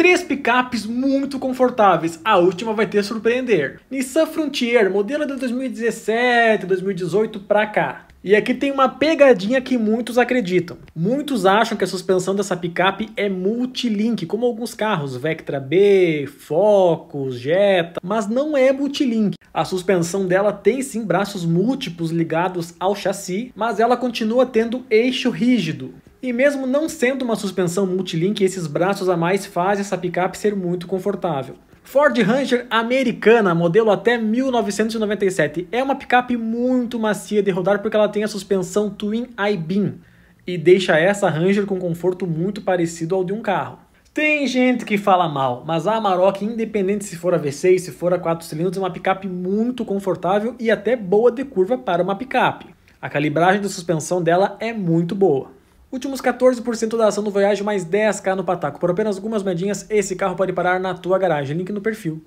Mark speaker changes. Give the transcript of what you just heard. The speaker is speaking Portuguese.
Speaker 1: Três picapes muito confortáveis, a última vai ter surpreender. Nissan Frontier, modelo de 2017, 2018 pra cá. E aqui tem uma pegadinha que muitos acreditam. Muitos acham que a suspensão dessa picape é multilink, como alguns carros, Vectra B, Focus, Jetta, mas não é multilink. A suspensão dela tem sim braços múltiplos ligados ao chassi, mas ela continua tendo eixo rígido. E mesmo não sendo uma suspensão multilink, esses braços a mais fazem essa picape ser muito confortável. Ford Ranger americana, modelo até 1997. É uma picape muito macia de rodar porque ela tem a suspensão Twin I-Beam e deixa essa Ranger com conforto muito parecido ao de um carro. Tem gente que fala mal, mas a Amarok, independente se for a V6, se for a 4 cilindros, é uma picape muito confortável e até boa de curva para uma picape. A calibragem da suspensão dela é muito boa. Últimos 14% da ação do Voyage mais 10k no Pataco. Por apenas algumas moedinhas, esse carro pode parar na tua garagem. Link no perfil.